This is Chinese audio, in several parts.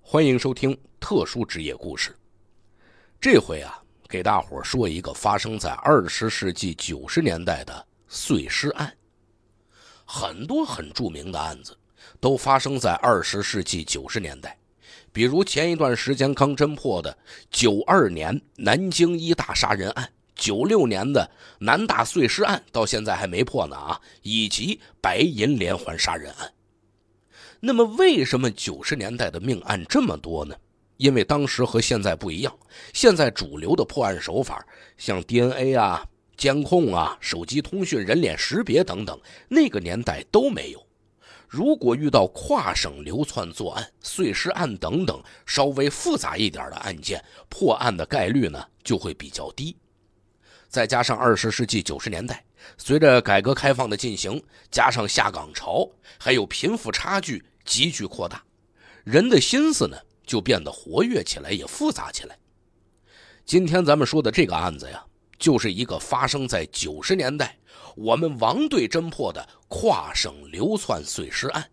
欢迎收听《特殊职业故事》。这回啊，给大伙说一个发生在二十世纪九十年代的碎尸案。很多很著名的案子都发生在二十世纪九十年代，比如前一段时间刚侦破的九二年南京一大杀人案，九六年的南大碎尸案到现在还没破呢啊，以及白银连环杀人案。那么为什么九十年代的命案这么多呢？因为当时和现在不一样，现在主流的破案手法，像 DNA 啊、监控啊、手机通讯、人脸识别等等，那个年代都没有。如果遇到跨省流窜作案、碎尸案等等稍微复杂一点的案件，破案的概率呢就会比较低。再加上二十世纪九十年代，随着改革开放的进行，加上下岗潮，还有贫富差距。急剧扩大，人的心思呢就变得活跃起来，也复杂起来。今天咱们说的这个案子呀，就是一个发生在九十年代我们王队侦破的跨省流窜碎尸案。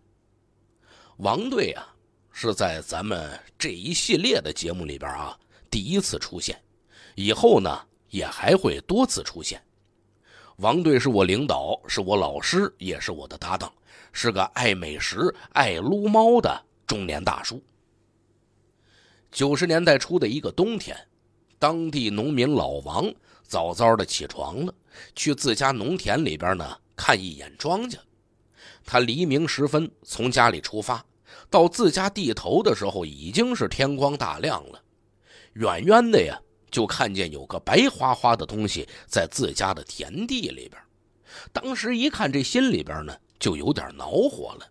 王队啊，是在咱们这一系列的节目里边啊第一次出现，以后呢也还会多次出现。王队是我领导，是我老师，也是我的搭档。是个爱美食、爱撸猫的中年大叔。九十年代初的一个冬天，当地农民老王早早的起床了，去自家农田里边呢看一眼庄稼。他黎明时分从家里出发，到自家地头的时候已经是天光大亮了。远远的呀，就看见有个白花花的东西在自家的田地里边。当时一看，这心里边呢。就有点恼火了，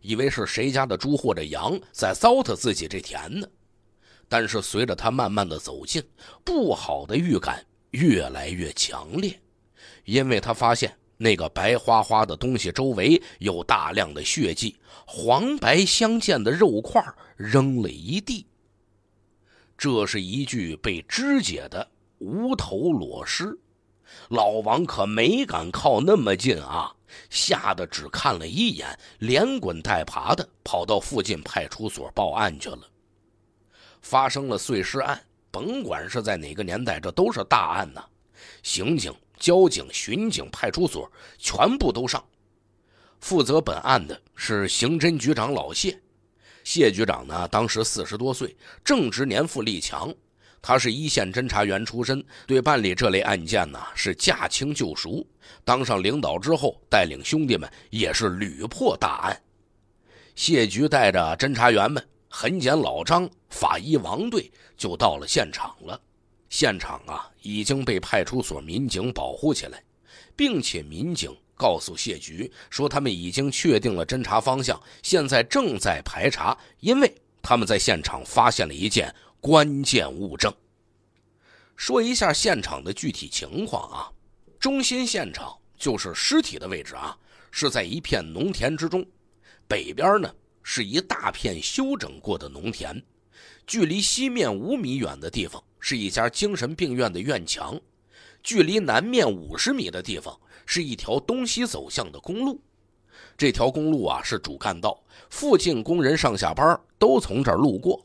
以为是谁家的猪或者羊在糟蹋自己这田呢。但是随着他慢慢的走近，不好的预感越来越强烈，因为他发现那个白花花的东西周围有大量的血迹，黄白相间的肉块扔了一地。这是一具被肢解的无头裸尸，老王可没敢靠那么近啊。吓得只看了一眼，连滚带爬的跑到附近派出所报案去了。发生了碎尸案，甭管是在哪个年代，这都是大案呐。刑警、交警、巡警、派出所全部都上。负责本案的是刑侦局长老谢。谢局长呢，当时四十多岁，正值年富力强。他是一线侦查员出身，对办理这类案件呢是驾轻就熟。当上领导之后，带领兄弟们也是屡破大案。谢局带着侦查员们、痕检老张、法医王队就到了现场了。现场啊已经被派出所民警保护起来，并且民警告诉谢局说，他们已经确定了侦查方向，现在正在排查，因为他们在现场发现了一件。关键物证。说一下现场的具体情况啊，中心现场就是尸体的位置啊，是在一片农田之中，北边呢是一大片修整过的农田，距离西面五米远的地方是一家精神病院的院墙，距离南面五十米的地方是一条东西走向的公路，这条公路啊是主干道，附近工人上下班都从这儿路过。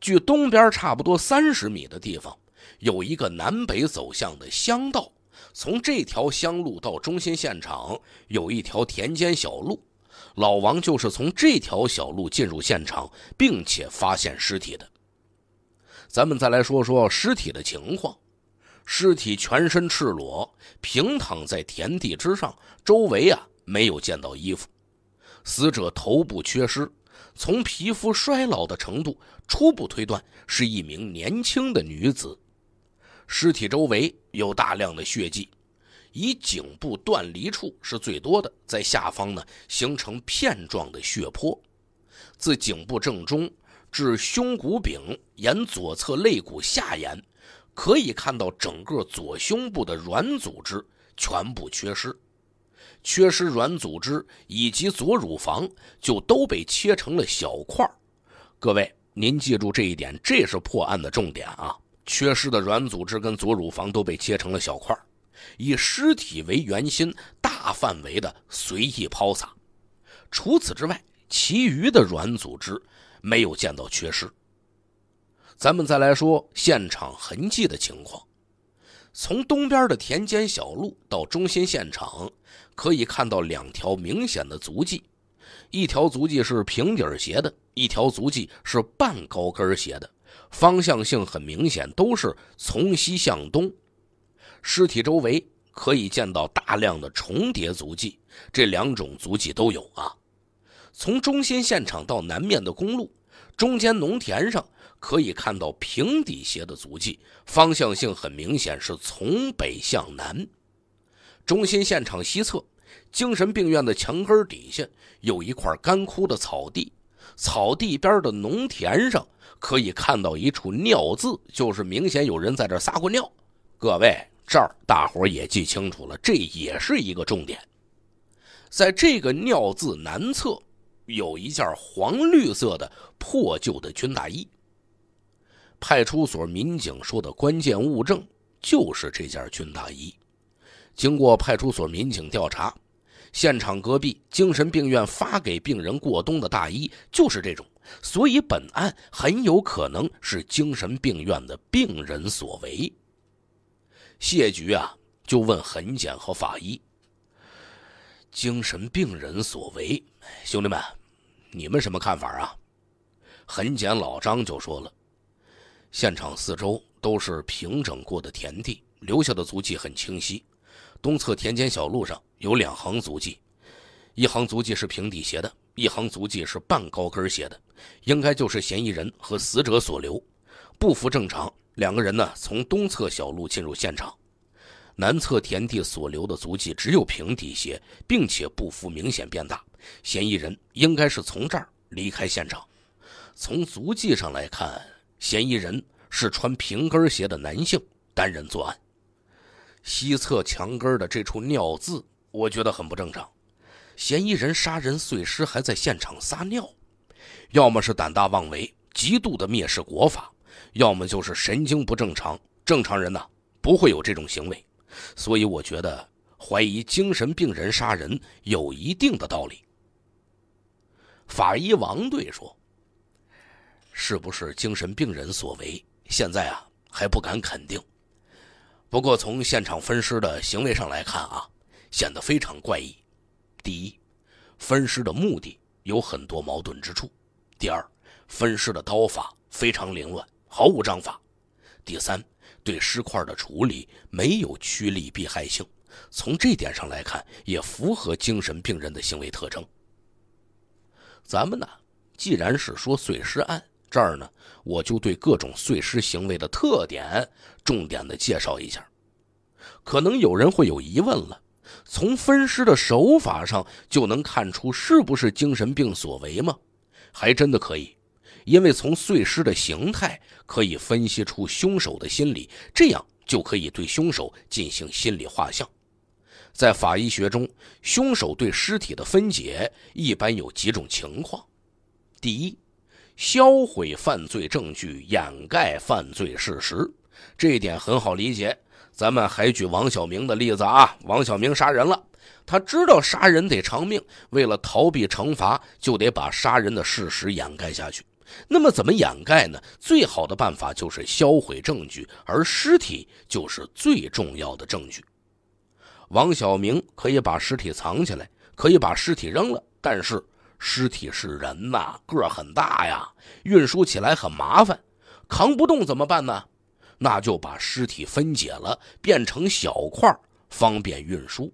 距东边差不多三十米的地方，有一个南北走向的乡道。从这条乡路到中心现场，有一条田间小路。老王就是从这条小路进入现场，并且发现尸体的。咱们再来说说尸体的情况：尸体全身赤裸，平躺在田地之上，周围啊没有见到衣服。死者头部缺失，从皮肤衰老的程度。初步推断是一名年轻的女子，尸体周围有大量的血迹，以颈部断离处是最多的，在下方呢形成片状的血泊，自颈部正中至胸骨柄，沿左侧肋骨下沿，可以看到整个左胸部的软组织全部缺失，缺失软组织以及左乳房就都被切成了小块各位。您记住这一点，这是破案的重点啊！缺失的软组织跟左乳房都被切成了小块以尸体为圆心，大范围的随意抛洒。除此之外，其余的软组织没有见到缺失。咱们再来说现场痕迹的情况，从东边的田间小路到中心现场，可以看到两条明显的足迹。一条足迹是平底鞋的，一条足迹是半高跟鞋的，方向性很明显，都是从西向东。尸体周围可以见到大量的重叠足迹，这两种足迹都有啊。从中心现场到南面的公路，中间农田上可以看到平底鞋的足迹，方向性很明显，是从北向南。中心现场西侧。精神病院的墙根底下有一块干枯的草地，草地边的农田上可以看到一处尿渍，就是明显有人在这撒过尿。各位，这儿大伙也记清楚了，这也是一个重点。在这个尿渍南侧有一件黄绿色的破旧的军大衣。派出所民警说的关键物证就是这件军大衣。经过派出所民警调查，现场隔壁精神病院发给病人过冬的大衣就是这种，所以本案很有可能是精神病院的病人所为。谢局啊，就问痕检和法医，精神病人所为，兄弟们，你们什么看法啊？痕检老张就说了，现场四周都是平整过的田地，留下的足迹很清晰。东侧田间小路上有两行足迹，一行足迹是平底鞋的，一行足迹是半高跟鞋的，应该就是嫌疑人和死者所留。步幅正常，两个人呢从东侧小路进入现场。南侧田地所留的足迹只有平底鞋，并且步幅明显变大，嫌疑人应该是从这儿离开现场。从足迹上来看，嫌疑人是穿平跟鞋的男性单人作案。西侧墙根的这处尿渍，我觉得很不正常。嫌疑人杀人碎尸，还在现场撒尿，要么是胆大妄为，极度的蔑视国法，要么就是神经不正常。正常人呢，不会有这种行为。所以，我觉得怀疑精神病人杀人有一定的道理。法医王队说：“是不是精神病人所为，现在啊还不敢肯定。”不过，从现场分尸的行为上来看啊，显得非常怪异。第一，分尸的目的有很多矛盾之处；第二，分尸的刀法非常凌乱，毫无章法；第三，对尸块的处理没有趋利避害性。从这点上来看，也符合精神病人的行为特征。咱们呢，既然是说碎尸案。这儿呢，我就对各种碎尸行为的特点重点的介绍一下。可能有人会有疑问了，从分尸的手法上就能看出是不是精神病所为吗？还真的可以，因为从碎尸的形态可以分析出凶手的心理，这样就可以对凶手进行心理画像。在法医学中，凶手对尸体的分解一般有几种情况：第一。销毁犯罪证据，掩盖犯罪事实，这一点很好理解。咱们还举王小明的例子啊，王小明杀人了，他知道杀人得偿命，为了逃避惩罚，就得把杀人的事实掩盖下去。那么怎么掩盖呢？最好的办法就是销毁证据，而尸体就是最重要的证据。王小明可以把尸体藏起来，可以把尸体扔了，但是。尸体是人呐，个儿很大呀，运输起来很麻烦，扛不动怎么办呢？那就把尸体分解了，变成小块方便运输。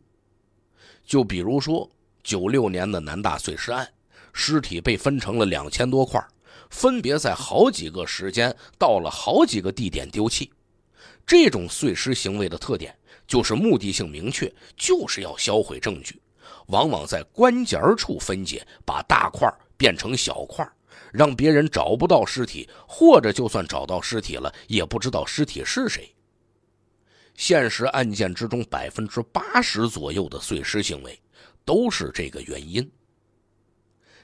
就比如说九六年的南大碎尸案，尸体被分成了两千多块，分别在好几个时间到了好几个地点丢弃。这种碎尸行为的特点就是目的性明确，就是要销毁证据。往往在关节处分解，把大块变成小块，让别人找不到尸体，或者就算找到尸体了，也不知道尸体是谁。现实案件之中，百分之八十左右的碎尸行为，都是这个原因。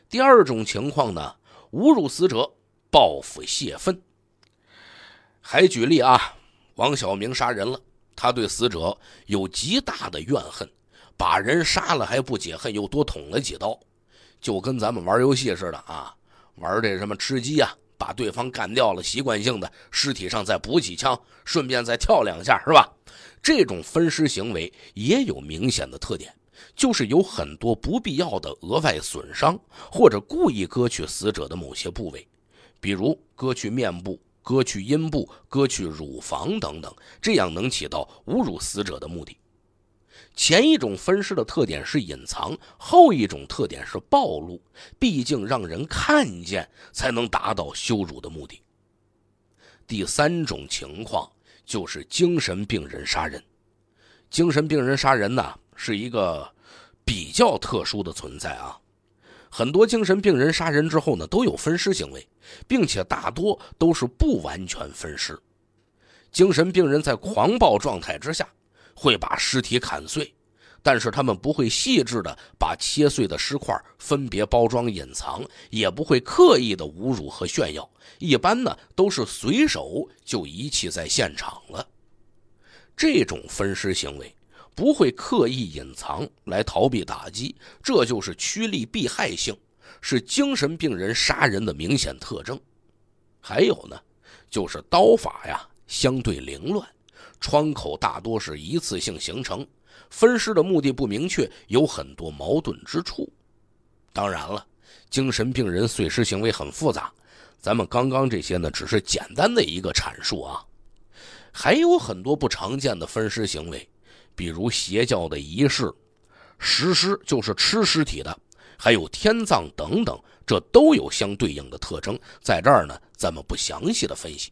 第二种情况呢，侮辱死者，报复泄愤。还举例啊，王小明杀人了，他对死者有极大的怨恨。把人杀了还不解恨，又多捅了几刀，就跟咱们玩游戏似的啊，玩这什么吃鸡啊，把对方干掉了，习惯性的尸体上再补几枪，顺便再跳两下，是吧？这种分尸行为也有明显的特点，就是有很多不必要的额外损伤，或者故意割去死者的某些部位，比如割去面部、割去阴部、割去乳房等等，这样能起到侮辱死者的目的。前一种分尸的特点是隐藏，后一种特点是暴露，毕竟让人看见才能达到羞辱的目的。第三种情况就是精神病人杀人，精神病人杀人呢是一个比较特殊的存在啊，很多精神病人杀人之后呢都有分尸行为，并且大多都是不完全分尸。精神病人在狂暴状态之下。会把尸体砍碎，但是他们不会细致的把切碎的尸块分别包装隐藏，也不会刻意的侮辱和炫耀，一般呢都是随手就遗弃在现场了。这种分尸行为不会刻意隐藏来逃避打击，这就是趋利避害性，是精神病人杀人的明显特征。还有呢，就是刀法呀相对凌乱。窗口大多是一次性形成，分尸的目的不明确，有很多矛盾之处。当然了，精神病人碎尸行为很复杂，咱们刚刚这些呢只是简单的一个阐述啊，还有很多不常见的分尸行为，比如邪教的仪式、食尸就是吃尸体的，还有天葬等等，这都有相对应的特征，在这儿呢，咱们不详细的分析。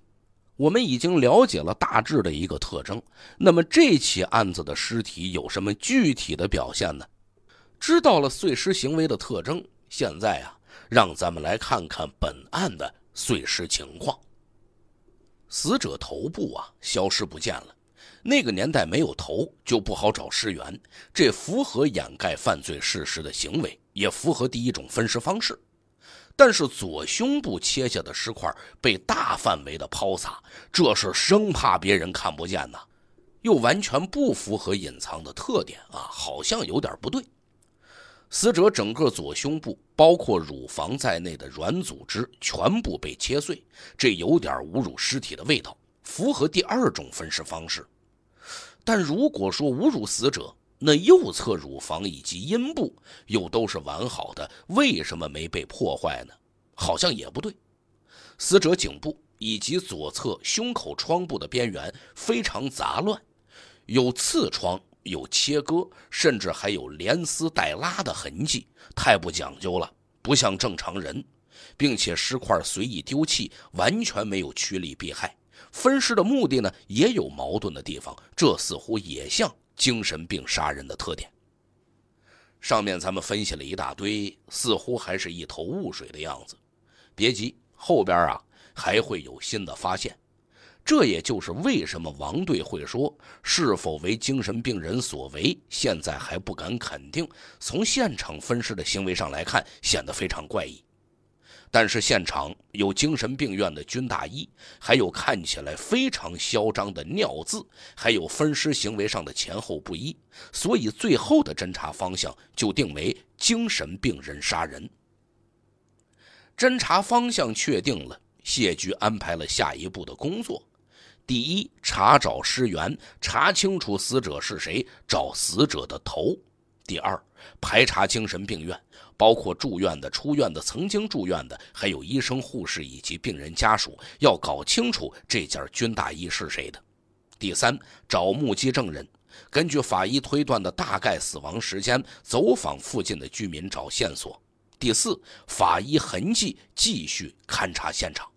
我们已经了解了大致的一个特征，那么这起案子的尸体有什么具体的表现呢？知道了碎尸行为的特征，现在啊，让咱们来看看本案的碎尸情况。死者头部啊消失不见了，那个年代没有头就不好找尸源，这符合掩盖犯罪事实的行为，也符合第一种分尸方式。但是左胸部切下的尸块被大范围的抛洒，这是生怕别人看不见呢，又完全不符合隐藏的特点啊，好像有点不对。死者整个左胸部，包括乳房在内的软组织全部被切碎，这有点侮辱尸体的味道，符合第二种分尸方式。但如果说侮辱死者，那右侧乳房以及阴部又都是完好的，为什么没被破坏呢？好像也不对。死者颈部以及左侧胸口窗部的边缘非常杂乱，有刺疮，有切割，甚至还有连撕带拉的痕迹，太不讲究了，不像正常人，并且尸块随意丢弃，完全没有趋利避害。分尸的目的呢也有矛盾的地方，这似乎也像。精神病杀人的特点，上面咱们分析了一大堆，似乎还是一头雾水的样子。别急，后边啊还会有新的发现。这也就是为什么王队会说，是否为精神病人所为，现在还不敢肯定。从现场分尸的行为上来看，显得非常怪异。但是现场有精神病院的军大衣，还有看起来非常嚣张的尿渍，还有分尸行为上的前后不一，所以最后的侦查方向就定为精神病人杀人。侦查方向确定了，谢局安排了下一步的工作：第一，查找尸源，查清楚死者是谁，找死者的头；第二，排查精神病院。包括住院的、出院的、曾经住院的，还有医生、护士以及病人家属，要搞清楚这件军大衣是谁的。第三，找目击证人，根据法医推断的大概死亡时间，走访附近的居民找线索。第四，法医痕迹继续勘查现场。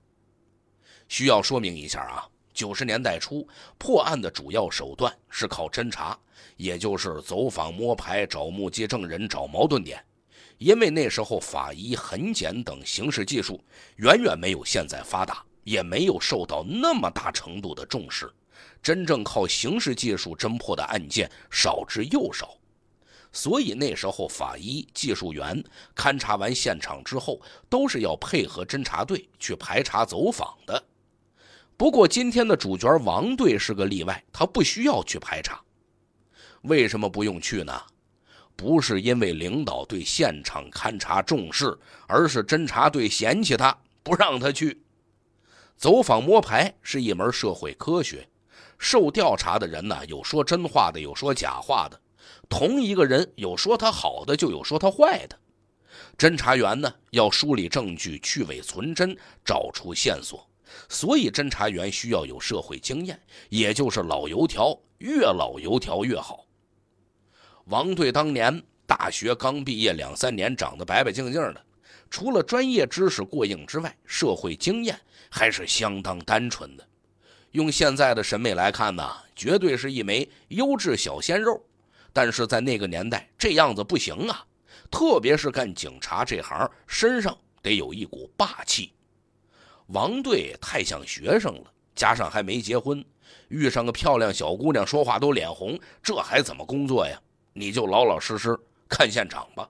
需要说明一下啊，九十年代初破案的主要手段是靠侦查，也就是走访、摸排、找目击证人、找矛盾点。因为那时候法医痕检等刑事技术远远没有现在发达，也没有受到那么大程度的重视，真正靠刑事技术侦破的案件少之又少，所以那时候法医技术员勘察完现场之后，都是要配合侦查队去排查走访的。不过今天的主角王队是个例外，他不需要去排查，为什么不用去呢？不是因为领导对现场勘查重视，而是侦查队嫌弃他，不让他去走访摸排。是一门社会科学，受调查的人呢，有说真话的，有说假话的；同一个人，有说他好的，就有说他坏的。侦查员呢，要梳理证据，去伪存真，找出线索。所以，侦查员需要有社会经验，也就是老油条，越老油条越好。王队当年大学刚毕业两三年，长得白白净净的，除了专业知识过硬之外，社会经验还是相当单纯的。用现在的审美来看呢，绝对是一枚优质小鲜肉。但是在那个年代，这样子不行啊，特别是干警察这行，身上得有一股霸气。王队太像学生了，加上还没结婚，遇上个漂亮小姑娘说话都脸红，这还怎么工作呀？你就老老实实看现场吧，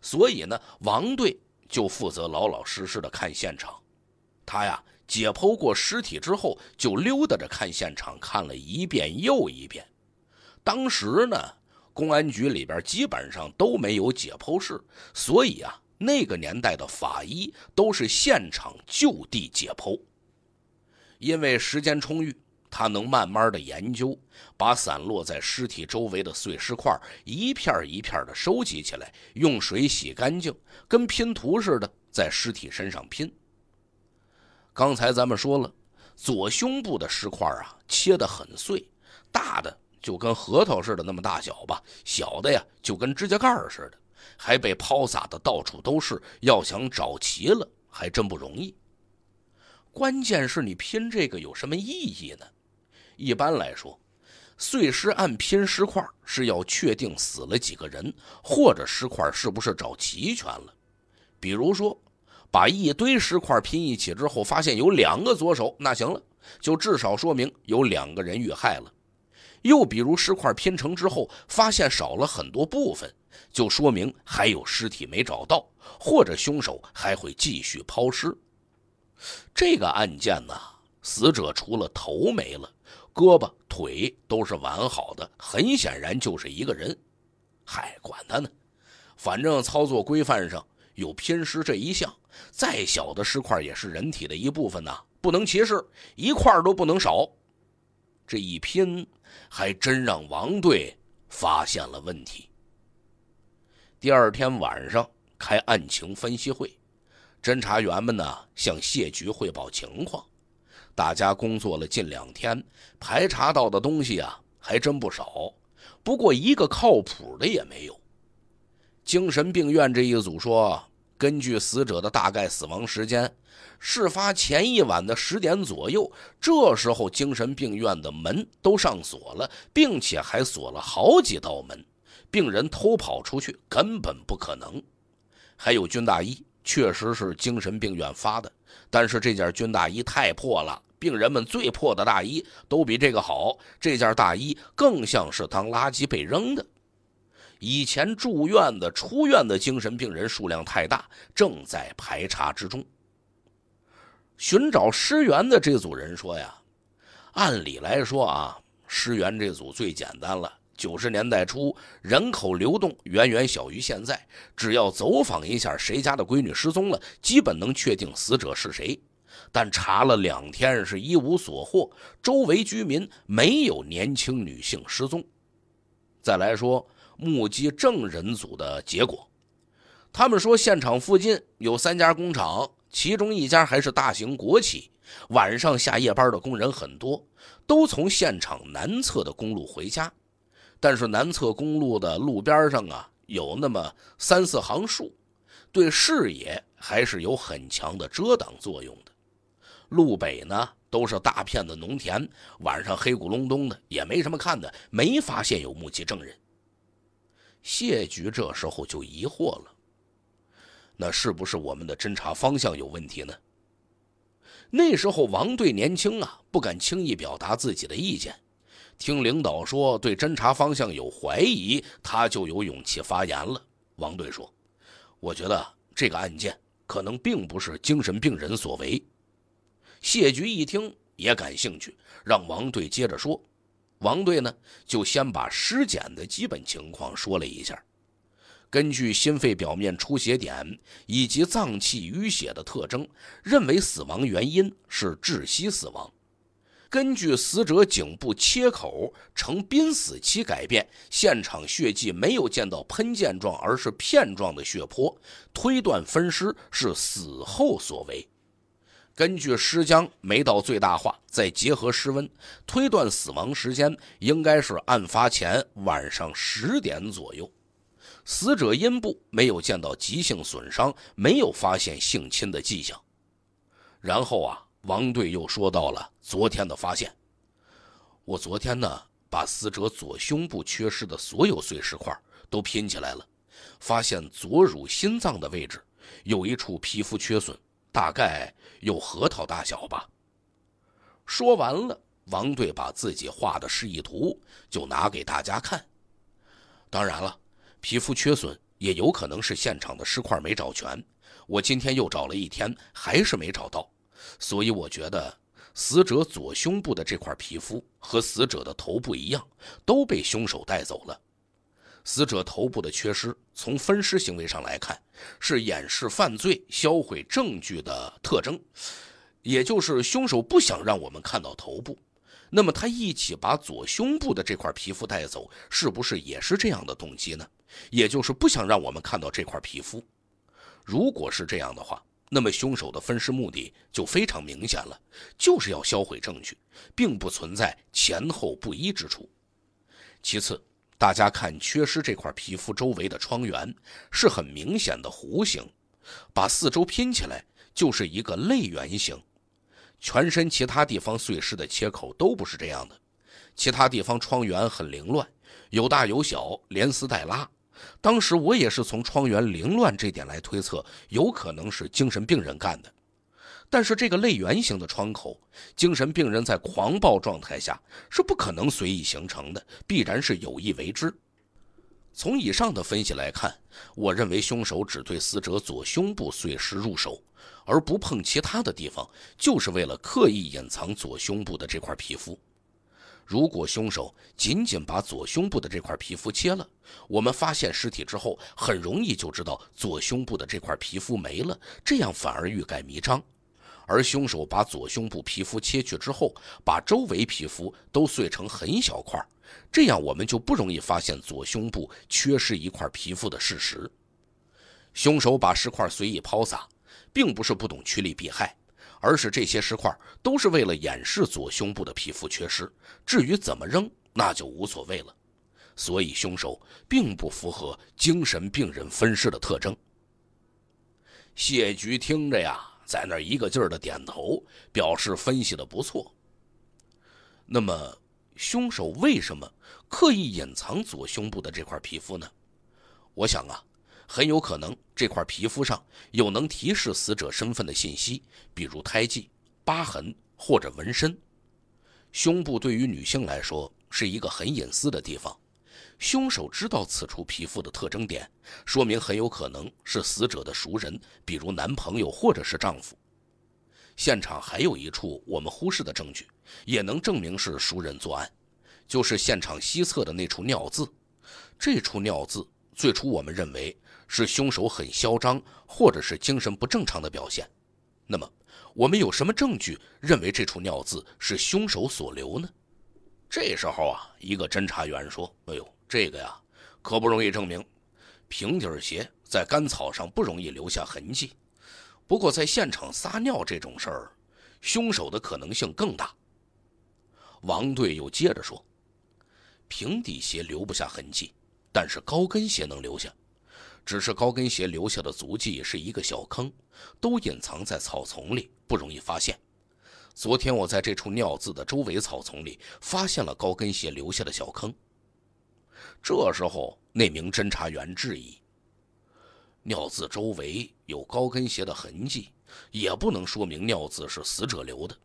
所以呢，王队就负责老老实实的看现场。他呀，解剖过尸体之后，就溜达着看现场，看了一遍又一遍。当时呢，公安局里边基本上都没有解剖室，所以啊，那个年代的法医都是现场就地解剖，因为时间充裕。他能慢慢的研究，把散落在尸体周围的碎尸块一片一片的收集起来，用水洗干净，跟拼图似的在尸体身上拼。刚才咱们说了，左胸部的尸块啊，切得很碎，大的就跟核桃似的那么大小吧，小的呀就跟指甲盖似的，还被抛洒的到处都是，要想找齐了还真不容易。关键是你拼这个有什么意义呢？一般来说，碎尸案拼尸块是要确定死了几个人，或者尸块是不是找齐全了。比如说，把一堆尸块拼一起之后，发现有两个左手，那行了，就至少说明有两个人遇害了。又比如，尸块拼成之后，发现少了很多部分，就说明还有尸体没找到，或者凶手还会继续抛尸。这个案件呢，死者除了头没了。胳膊腿都是完好的，很显然就是一个人。嗨，管他呢，反正操作规范上有偏尸这一项，再小的尸块也是人体的一部分呐，不能歧视，一块都不能少。这一拼，还真让王队发现了问题。第二天晚上开案情分析会，侦查员们呢向谢局汇报情况。大家工作了近两天，排查到的东西啊，还真不少。不过一个靠谱的也没有。精神病院这一组说，根据死者的大概死亡时间，事发前一晚的十点左右，这时候精神病院的门都上锁了，并且还锁了好几道门，病人偷跑出去根本不可能。还有军大衣，确实是精神病院发的，但是这件军大衣太破了。病人们最破的大衣都比这个好，这件大衣更像是当垃圾被扔的。以前住院的、出院的精神病人数量太大，正在排查之中。寻找尸源的这组人说呀：“按理来说啊，尸源这组最简单了。九十年代初人口流动远远小于现在，只要走访一下谁家的闺女失踪了，基本能确定死者是谁。”但查了两天是一无所获，周围居民没有年轻女性失踪。再来说目击证人组的结果，他们说现场附近有三家工厂，其中一家还是大型国企，晚上下夜班的工人很多，都从现场南侧的公路回家，但是南侧公路的路边上啊有那么三四行树，对视野还是有很强的遮挡作用的。路北呢都是大片的农田，晚上黑咕隆咚的，也没什么看的，没发现有目击证人。谢局这时候就疑惑了：那是不是我们的侦查方向有问题呢？那时候王队年轻啊，不敢轻易表达自己的意见，听领导说对侦查方向有怀疑，他就有勇气发言了。王队说：“我觉得这个案件可能并不是精神病人所为。”谢局一听也感兴趣，让王队接着说。王队呢就先把尸检的基本情况说了一下。根据心肺表面出血点以及脏器淤血的特征，认为死亡原因是窒息死亡。根据死者颈部切口呈濒死期改变，现场血迹没有见到喷溅状，而是片状的血泊，推断分尸是死后所为。根据尸僵没到最大化，再结合尸温，推断死亡时间应该是案发前晚上十点左右。死者阴部没有见到急性损伤，没有发现性侵的迹象。然后啊，王队又说到了昨天的发现。我昨天呢，把死者左胸部缺失的所有碎石块都拼起来了，发现左乳心脏的位置有一处皮肤缺损。大概有核桃大小吧。说完了，王队把自己画的示意图就拿给大家看。当然了，皮肤缺损也有可能是现场的尸块没找全。我今天又找了一天，还是没找到，所以我觉得死者左胸部的这块皮肤和死者的头部一样，都被凶手带走了。死者头部的缺失，从分尸行为上来看，是掩饰犯罪、销毁证据的特征，也就是凶手不想让我们看到头部。那么，他一起把左胸部的这块皮肤带走，是不是也是这样的动机呢？也就是不想让我们看到这块皮肤。如果是这样的话，那么凶手的分尸目的就非常明显了，就是要销毁证据，并不存在前后不一之处。其次。大家看，缺失这块皮肤周围的窗缘是很明显的弧形，把四周拼起来就是一个类圆形。全身其他地方碎尸的切口都不是这样的，其他地方窗缘很凌乱，有大有小，连撕带拉。当时我也是从窗缘凌乱这点来推测，有可能是精神病人干的。但是这个类圆形的窗口，精神病人在狂暴状态下是不可能随意形成的，必然是有意为之。从以上的分析来看，我认为凶手只对死者左胸部碎尸入手，而不碰其他的地方，就是为了刻意隐藏左胸部的这块皮肤。如果凶手仅仅把左胸部的这块皮肤切了，我们发现尸体之后，很容易就知道左胸部的这块皮肤没了，这样反而欲盖弥彰。而凶手把左胸部皮肤切去之后，把周围皮肤都碎成很小块这样我们就不容易发现左胸部缺失一块皮肤的事实。凶手把石块随意抛洒，并不是不懂趋利避害，而是这些石块都是为了掩饰左胸部的皮肤缺失。至于怎么扔，那就无所谓了。所以凶手并不符合精神病人分尸的特征。谢局听着呀。在那一个劲儿的点头，表示分析的不错。那么，凶手为什么刻意隐藏左胸部的这块皮肤呢？我想啊，很有可能这块皮肤上有能提示死者身份的信息，比如胎记、疤痕或者纹身。胸部对于女性来说是一个很隐私的地方。凶手知道此处皮肤的特征点，说明很有可能是死者的熟人，比如男朋友或者是丈夫。现场还有一处我们忽视的证据，也能证明是熟人作案，就是现场西侧的那处尿渍。这处尿渍最初我们认为是凶手很嚣张或者是精神不正常的表现。那么，我们有什么证据认为这处尿渍是凶手所留呢？这时候啊，一个侦查员说：“哎呦。”这个呀，可不容易证明。平底鞋在干草上不容易留下痕迹，不过在现场撒尿这种事儿，凶手的可能性更大。王队又接着说：“平底鞋留不下痕迹，但是高跟鞋能留下，只是高跟鞋留下的足迹是一个小坑，都隐藏在草丛里，不容易发现。昨天我在这处尿渍的周围草丛里发现了高跟鞋留下的小坑。”这时候，那名侦查员质疑：“尿渍周围有高跟鞋的痕迹，也不能说明尿渍是死者留的。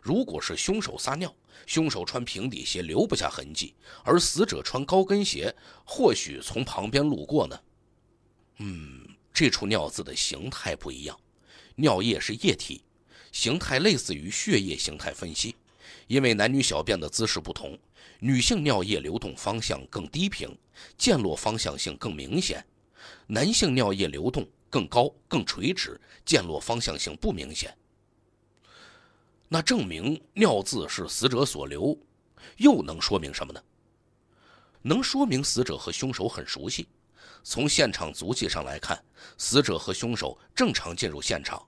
如果是凶手撒尿，凶手穿平底鞋留不下痕迹，而死者穿高跟鞋，或许从旁边路过呢。”嗯，这处尿渍的形态不一样，尿液是液体，形态类似于血液形态分析，因为男女小便的姿势不同。女性尿液流动方向更低平，溅落方向性更明显；男性尿液流动更高、更垂直，溅落方向性不明显。那证明尿渍是死者所留，又能说明什么呢？能说明死者和凶手很熟悉。从现场足迹上来看，死者和凶手正常进入现场。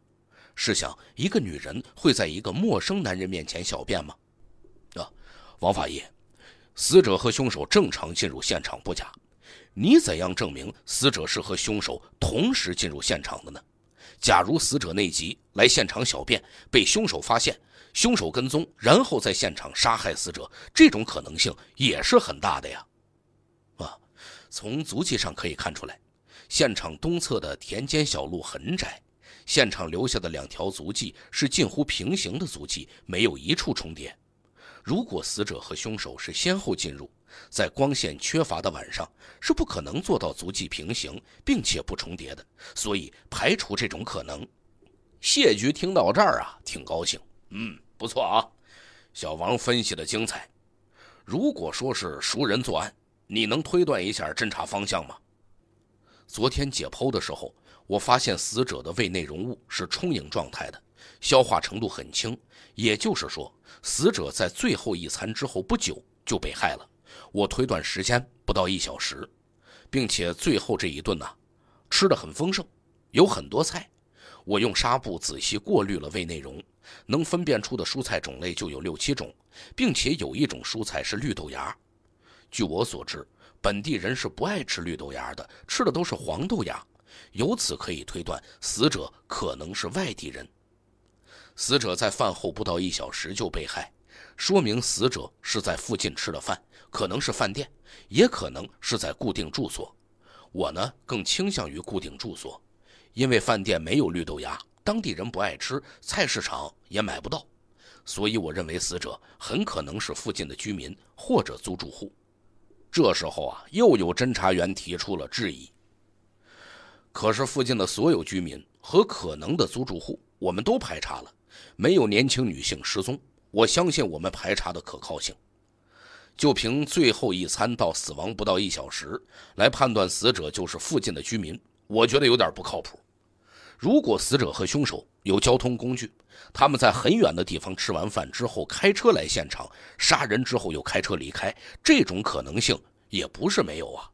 试想，一个女人会在一个陌生男人面前小便吗？啊，王法医。死者和凶手正常进入现场不假，你怎样证明死者是和凶手同时进入现场的呢？假如死者内急来现场小便，被凶手发现，凶手跟踪，然后在现场杀害死者，这种可能性也是很大的呀。啊，从足迹上可以看出来，现场东侧的田间小路很窄，现场留下的两条足迹是近乎平行的足迹，没有一处重叠。如果死者和凶手是先后进入，在光线缺乏的晚上是不可能做到足迹平行并且不重叠的，所以排除这种可能。谢局听到这儿啊，挺高兴。嗯，不错啊，小王分析的精彩。如果说是熟人作案，你能推断一下侦查方向吗？昨天解剖的时候，我发现死者的胃内容物是充盈状态的。消化程度很轻，也就是说，死者在最后一餐之后不久就被害了。我推断时间不到一小时，并且最后这一顿呢，吃的很丰盛，有很多菜。我用纱布仔细过滤了胃内容，能分辨出的蔬菜种类就有六七种，并且有一种蔬菜是绿豆芽。据我所知，本地人是不爱吃绿豆芽的，吃的都是黄豆芽。由此可以推断，死者可能是外地人。死者在饭后不到一小时就被害，说明死者是在附近吃了饭，可能是饭店，也可能是在固定住所。我呢更倾向于固定住所，因为饭店没有绿豆芽，当地人不爱吃，菜市场也买不到，所以我认为死者很可能是附近的居民或者租住户。这时候啊，又有侦查员提出了质疑。可是附近的所有居民和可能的租住户，我们都排查了。没有年轻女性失踪，我相信我们排查的可靠性。就凭最后一餐到死亡不到一小时来判断死者就是附近的居民，我觉得有点不靠谱。如果死者和凶手有交通工具，他们在很远的地方吃完饭之后开车来现场杀人，之后又开车离开，这种可能性也不是没有啊。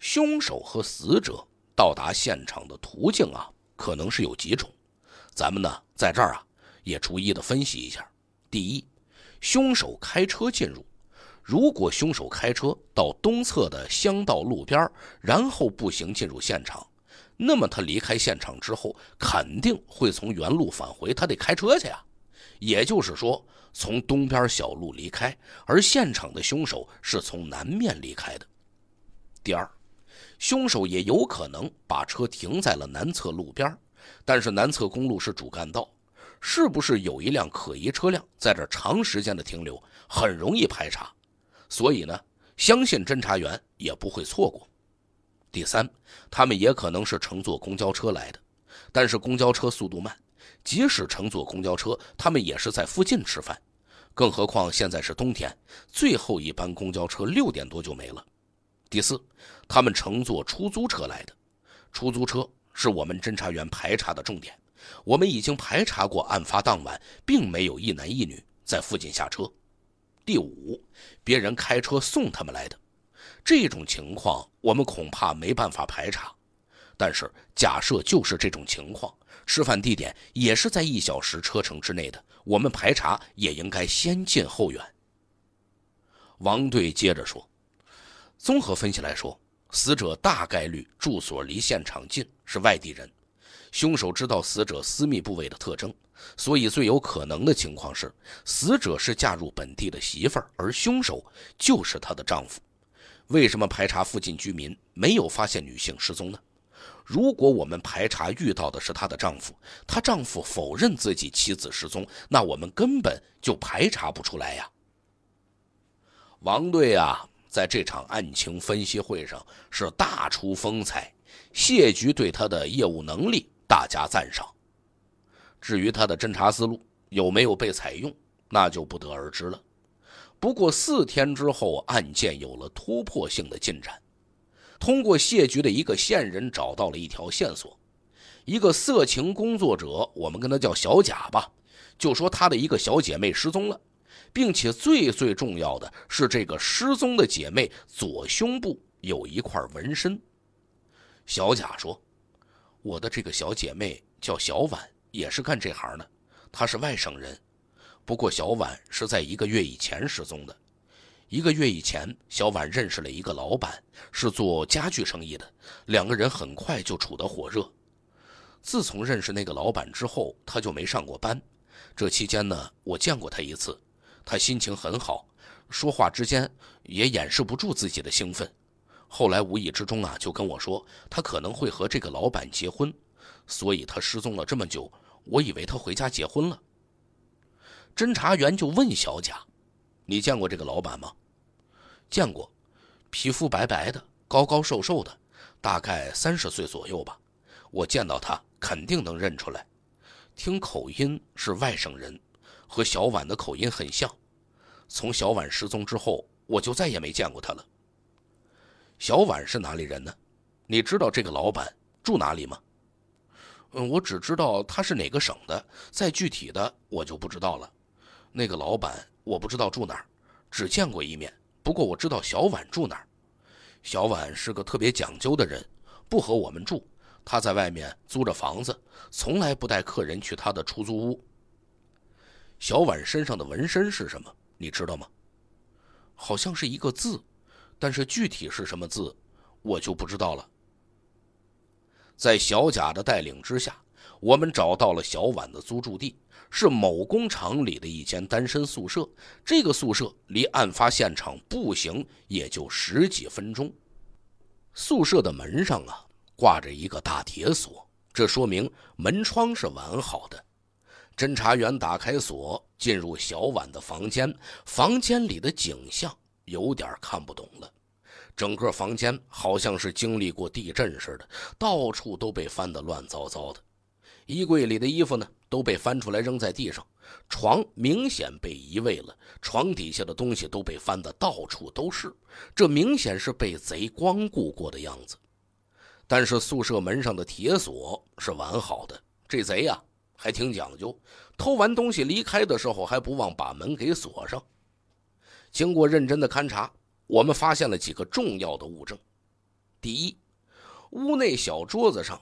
凶手和死者到达现场的途径啊，可能是有几种。咱们呢，在这儿啊，也逐一的分析一下。第一，凶手开车进入，如果凶手开车到东侧的乡道路边，然后步行进入现场，那么他离开现场之后，肯定会从原路返回，他得开车去啊。也就是说，从东边小路离开，而现场的凶手是从南面离开的。第二，凶手也有可能把车停在了南侧路边。但是南侧公路是主干道，是不是有一辆可疑车辆在这长时间的停留，很容易排查。所以呢，相信侦查员也不会错过。第三，他们也可能是乘坐公交车来的，但是公交车速度慢，即使乘坐公交车，他们也是在附近吃饭，更何况现在是冬天，最后一班公交车六点多就没了。第四，他们乘坐出租车来的，出租车。是我们侦查员排查的重点。我们已经排查过，案发当晚并没有一男一女在附近下车。第五，别人开车送他们来的，这种情况我们恐怕没办法排查。但是假设就是这种情况，吃饭地点也是在一小时车程之内的，我们排查也应该先近后远。王队接着说：“综合分析来说。”死者大概率住所离现场近，是外地人。凶手知道死者私密部位的特征，所以最有可能的情况是，死者是嫁入本地的媳妇儿，而凶手就是她的丈夫。为什么排查附近居民没有发现女性失踪呢？如果我们排查遇到的是她的丈夫，她丈夫否认自己妻子失踪，那我们根本就排查不出来呀。王队啊。在这场案情分析会上是大出风采，谢局对他的业务能力大加赞赏。至于他的侦查思路有没有被采用，那就不得而知了。不过四天之后，案件有了突破性的进展。通过谢局的一个线人找到了一条线索，一个色情工作者，我们跟他叫小贾吧，就说他的一个小姐妹失踪了。并且最最重要的是，这个失踪的姐妹左胸部有一块纹身。小贾说：“我的这个小姐妹叫小婉，也是干这行的。她是外省人，不过小婉是在一个月以前失踪的。一个月以前，小婉认识了一个老板，是做家具生意的。两个人很快就处得火热。自从认识那个老板之后，她就没上过班。这期间呢，我见过她一次。”他心情很好，说话之间也掩饰不住自己的兴奋。后来无意之中啊，就跟我说，他可能会和这个老板结婚，所以他失踪了这么久，我以为他回家结婚了。侦查员就问小贾：“你见过这个老板吗？”“见过，皮肤白白的，高高瘦瘦的，大概三十岁左右吧。我见到他肯定能认出来，听口音是外省人。”和小婉的口音很像，从小婉失踪之后，我就再也没见过她了。小婉是哪里人呢？你知道这个老板住哪里吗？嗯，我只知道他是哪个省的，再具体的我就不知道了。那个老板我不知道住哪儿，只见过一面。不过我知道小婉住哪儿。小婉是个特别讲究的人，不和我们住，他在外面租着房子，从来不带客人去他的出租屋。小婉身上的纹身是什么？你知道吗？好像是一个字，但是具体是什么字，我就不知道了。在小贾的带领之下，我们找到了小婉的租住地，是某工厂里的一间单身宿舍。这个宿舍离案发现场步行也就十几分钟。宿舍的门上啊，挂着一个大铁锁，这说明门窗是完好的。侦查员打开锁，进入小婉的房间。房间里的景象有点看不懂了，整个房间好像是经历过地震似的，到处都被翻得乱糟糟的。衣柜里的衣服呢，都被翻出来扔在地上。床明显被移位了，床底下的东西都被翻得到处都是。这明显是被贼光顾过的样子。但是宿舍门上的铁锁是完好的，这贼呀。还挺讲究，偷完东西离开的时候还不忘把门给锁上。经过认真的勘查，我们发现了几个重要的物证。第一，屋内小桌子上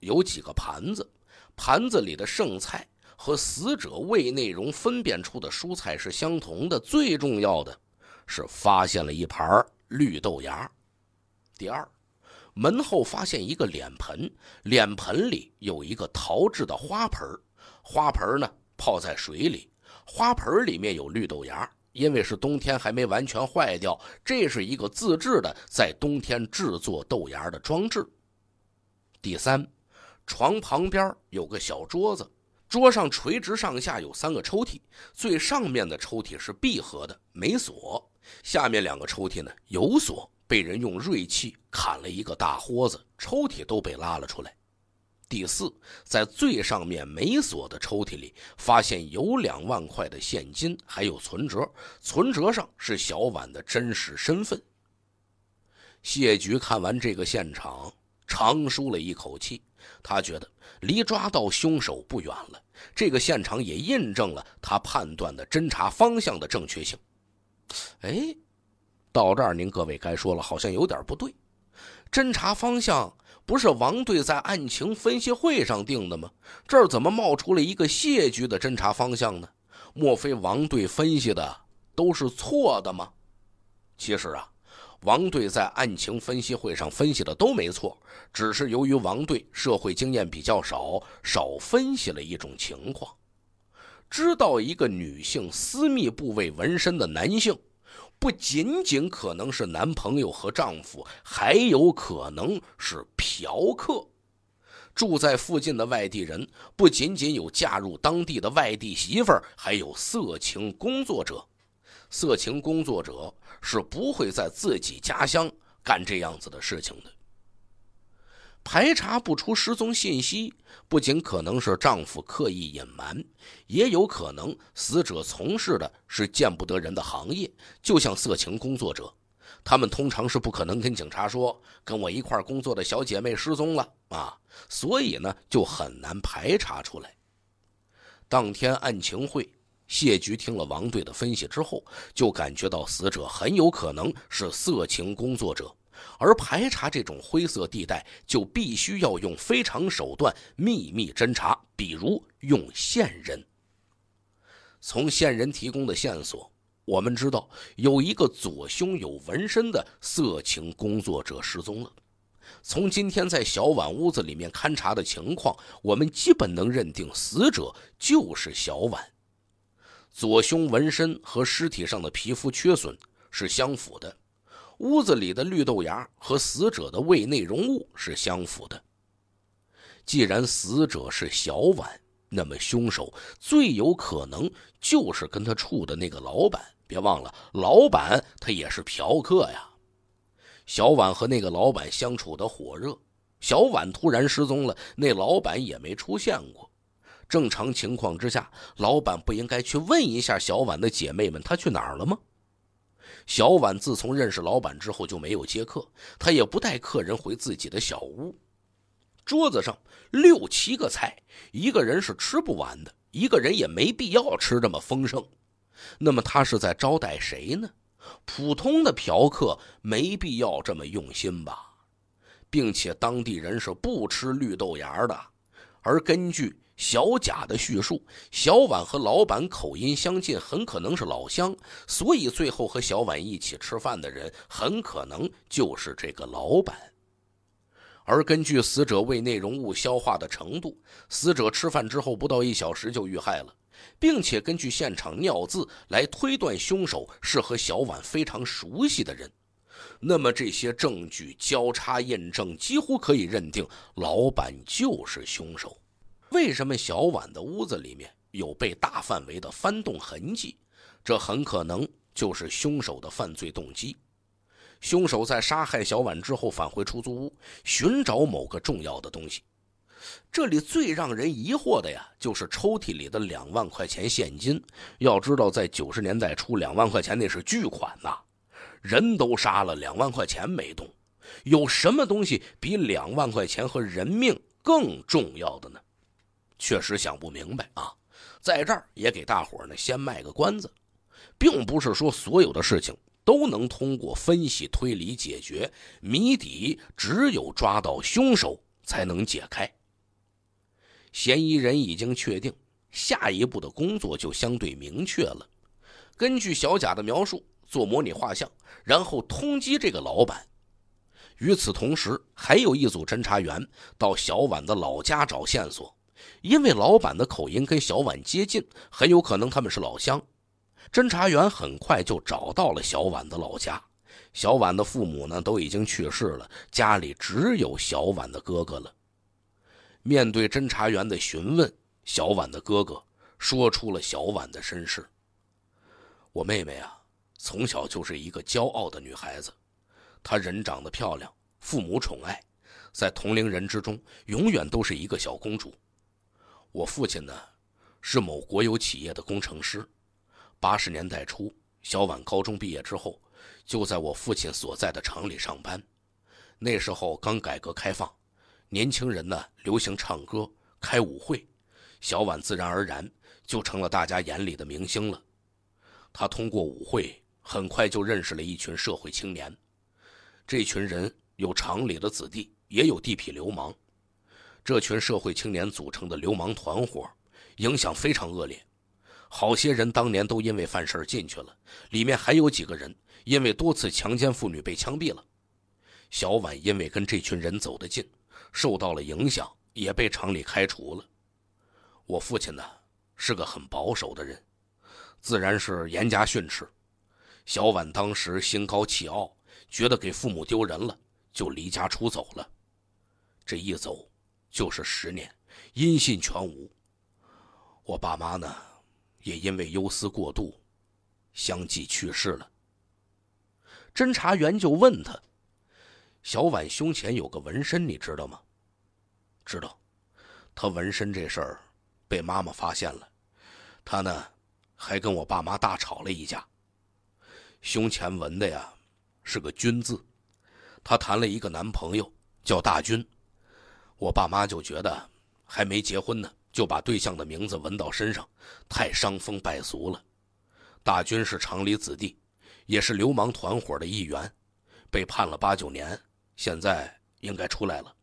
有几个盘子，盘子里的剩菜和死者胃内容分辨出的蔬菜是相同的。最重要的是，发现了一盘绿豆芽。第二，门后发现一个脸盆，脸盆里有一个陶制的花盆儿。花盆呢泡在水里，花盆里面有绿豆芽，因为是冬天还没完全坏掉。这是一个自制的在冬天制作豆芽的装置。第三，床旁边有个小桌子，桌上垂直上下有三个抽屉，最上面的抽屉是闭合的没锁，下面两个抽屉呢有锁，被人用锐器砍了一个大豁子，抽屉都被拉了出来。第四，在最上面没锁的抽屉里，发现有两万块的现金，还有存折。存折上是小婉的真实身份。谢局看完这个现场，长舒了一口气。他觉得离抓到凶手不远了。这个现场也印证了他判断的侦查方向的正确性。哎，到这儿您各位该说了，好像有点不对，侦查方向。不是王队在案情分析会上定的吗？这儿怎么冒出了一个谢局的侦查方向呢？莫非王队分析的都是错的吗？其实啊，王队在案情分析会上分析的都没错，只是由于王队社会经验比较少，少分析了一种情况，知道一个女性私密部位纹身的男性。不仅仅可能是男朋友和丈夫，还有可能是嫖客。住在附近的外地人，不仅仅有嫁入当地的外地媳妇儿，还有色情工作者。色情工作者是不会在自己家乡干这样子的事情的。排查不出失踪信息，不仅可能是丈夫刻意隐瞒，也有可能死者从事的是见不得人的行业，就像色情工作者，他们通常是不可能跟警察说“跟我一块工作的小姐妹失踪了”啊，所以呢就很难排查出来。当天案情会，谢局听了王队的分析之后，就感觉到死者很有可能是色情工作者。而排查这种灰色地带，就必须要用非常手段秘密侦查，比如用线人。从线人提供的线索，我们知道有一个左胸有纹身的色情工作者失踪了。从今天在小婉屋子里面勘查的情况，我们基本能认定死者就是小婉。左胸纹身和尸体上的皮肤缺损是相符的。屋子里的绿豆芽和死者的胃内容物是相符的。既然死者是小婉，那么凶手最有可能就是跟他处的那个老板。别忘了，老板他也是嫖客呀。小婉和那个老板相处的火热，小婉突然失踪了，那老板也没出现过。正常情况之下，老板不应该去问一下小婉的姐妹们她去哪儿了吗？小婉自从认识老板之后就没有接客，她也不带客人回自己的小屋。桌子上六七个菜，一个人是吃不完的，一个人也没必要吃这么丰盛。那么他是在招待谁呢？普通的嫖客没必要这么用心吧，并且当地人是不吃绿豆芽的，而根据。小贾的叙述，小婉和老板口音相近，很可能是老乡，所以最后和小婉一起吃饭的人，很可能就是这个老板。而根据死者胃内容物消化的程度，死者吃饭之后不到一小时就遇害了，并且根据现场尿渍来推断，凶手是和小婉非常熟悉的人。那么这些证据交叉验证，几乎可以认定，老板就是凶手。为什么小婉的屋子里面有被大范围的翻动痕迹？这很可能就是凶手的犯罪动机。凶手在杀害小婉之后，返回出租屋寻找某个重要的东西。这里最让人疑惑的呀，就是抽屉里的两万块钱现金。要知道，在九十年代初，两万块钱那是巨款呐！人都杀了，两万块钱没动，有什么东西比两万块钱和人命更重要的呢？确实想不明白啊，在这儿也给大伙呢先卖个关子，并不是说所有的事情都能通过分析推理解决谜底，只有抓到凶手才能解开。嫌疑人已经确定，下一步的工作就相对明确了。根据小贾的描述，做模拟画像，然后通缉这个老板。与此同时，还有一组侦查员到小婉的老家找线索。因为老板的口音跟小婉接近，很有可能他们是老乡。侦查员很快就找到了小婉的老家。小婉的父母呢都已经去世了，家里只有小婉的哥哥了。面对侦查员的询问，小婉的哥哥说出了小婉的身世。我妹妹啊，从小就是一个骄傲的女孩子，她人长得漂亮，父母宠爱，在同龄人之中永远都是一个小公主。我父亲呢，是某国有企业的工程师。八十年代初，小婉高中毕业之后，就在我父亲所在的厂里上班。那时候刚改革开放，年轻人呢流行唱歌、开舞会，小婉自然而然就成了大家眼里的明星了。她通过舞会很快就认识了一群社会青年，这群人有厂里的子弟，也有地痞流氓。这群社会青年组成的流氓团伙，影响非常恶劣。好些人当年都因为犯事儿进去了，里面还有几个人因为多次强奸妇女被枪毙了。小婉因为跟这群人走得近，受到了影响，也被厂里开除了。我父亲呢是个很保守的人，自然是严加训斥。小婉当时心高气傲，觉得给父母丢人了，就离家出走了。这一走，就是十年，音信全无。我爸妈呢，也因为忧思过度，相继去世了。侦查员就问他：“小婉胸前有个纹身，你知道吗？”“知道。”他纹身这事儿被妈妈发现了，他呢还跟我爸妈大吵了一架。胸前纹的呀是个“军”字，他谈了一个男朋友叫大军。我爸妈就觉得还没结婚呢，就把对象的名字纹到身上，太伤风败俗了。大军是厂里子弟，也是流氓团伙的一员，被判了八九年，现在应该出来了。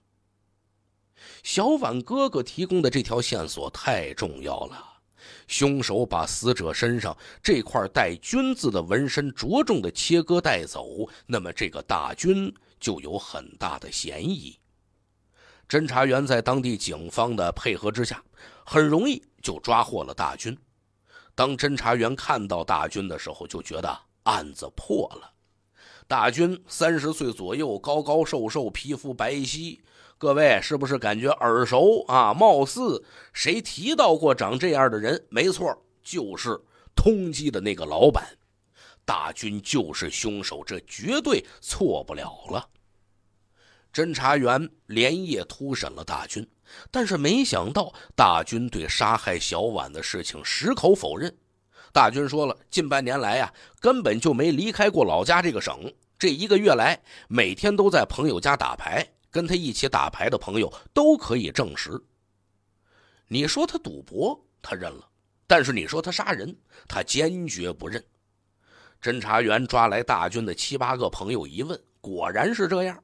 小婉哥哥提供的这条线索太重要了，凶手把死者身上这块带“军”字的纹身着重的切割带走，那么这个大军就有很大的嫌疑。侦查员在当地警方的配合之下，很容易就抓获了大军。当侦查员看到大军的时候，就觉得案子破了。大军三十岁左右，高高瘦瘦，皮肤白皙。各位是不是感觉耳熟啊？貌似谁提到过长这样的人？没错，就是通缉的那个老板。大军就是凶手，这绝对错不了了。侦查员连夜突审了大军，但是没想到大军对杀害小婉的事情矢口否认。大军说了，近半年来呀，根本就没离开过老家这个省。这一个月来，每天都在朋友家打牌，跟他一起打牌的朋友都可以证实。你说他赌博，他认了；但是你说他杀人，他坚决不认。侦查员抓来大军的七八个朋友一问，果然是这样。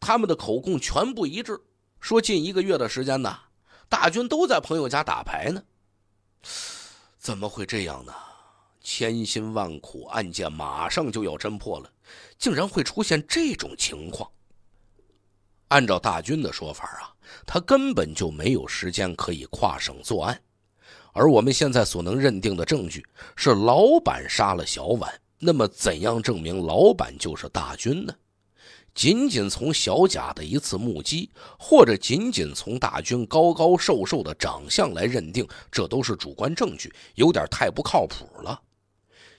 他们的口供全部一致，说近一个月的时间呢，大军都在朋友家打牌呢。怎么会这样呢？千辛万苦，案件马上就要侦破了，竟然会出现这种情况。按照大军的说法啊，他根本就没有时间可以跨省作案。而我们现在所能认定的证据是老板杀了小婉，那么怎样证明老板就是大军呢？仅仅从小贾的一次目击，或者仅仅从大军高高瘦瘦的长相来认定，这都是主观证据，有点太不靠谱了。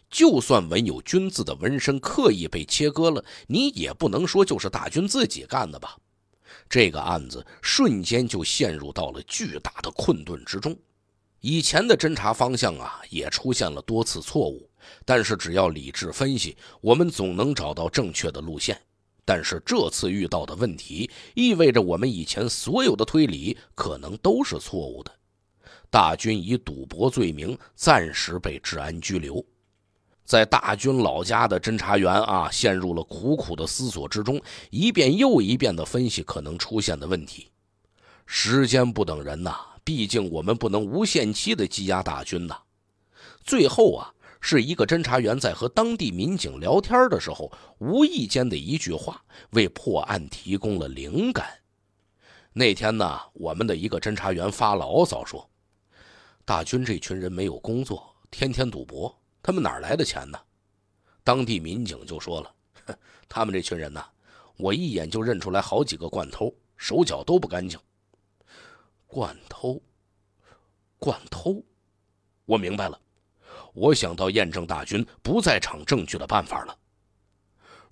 就算文有“军”字的纹身刻意被切割了，你也不能说就是大军自己干的吧？这个案子瞬间就陷入到了巨大的困顿之中。以前的侦查方向啊，也出现了多次错误，但是只要理智分析，我们总能找到正确的路线。但是这次遇到的问题，意味着我们以前所有的推理可能都是错误的。大军以赌博罪名暂时被治安拘留，在大军老家的侦查员啊，陷入了苦苦的思索之中，一遍又一遍地分析可能出现的问题。时间不等人呐，毕竟我们不能无限期地羁押大军呐。最后啊。是一个侦查员在和当地民警聊天的时候，无意间的一句话为破案提供了灵感。那天呢，我们的一个侦查员发牢骚说：“大军这群人没有工作，天天赌博，他们哪来的钱呢？”当地民警就说了：“ 他们这群人呢，我一眼就认出来好几个惯偷，手脚都不干净。”惯偷，惯偷，我明白了。我想到验证大军不在场证据的办法了。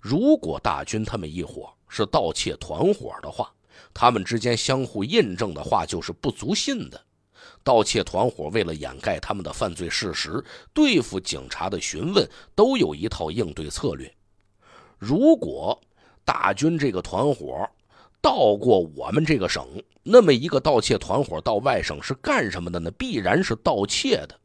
如果大军他们一伙是盗窃团伙的话，他们之间相互印证的话就是不足信的。盗窃团伙为了掩盖他们的犯罪事实，对付警察的询问都有一套应对策略。如果大军这个团伙到过我们这个省，那么一个盗窃团伙到外省是干什么的呢？必然是盗窃的。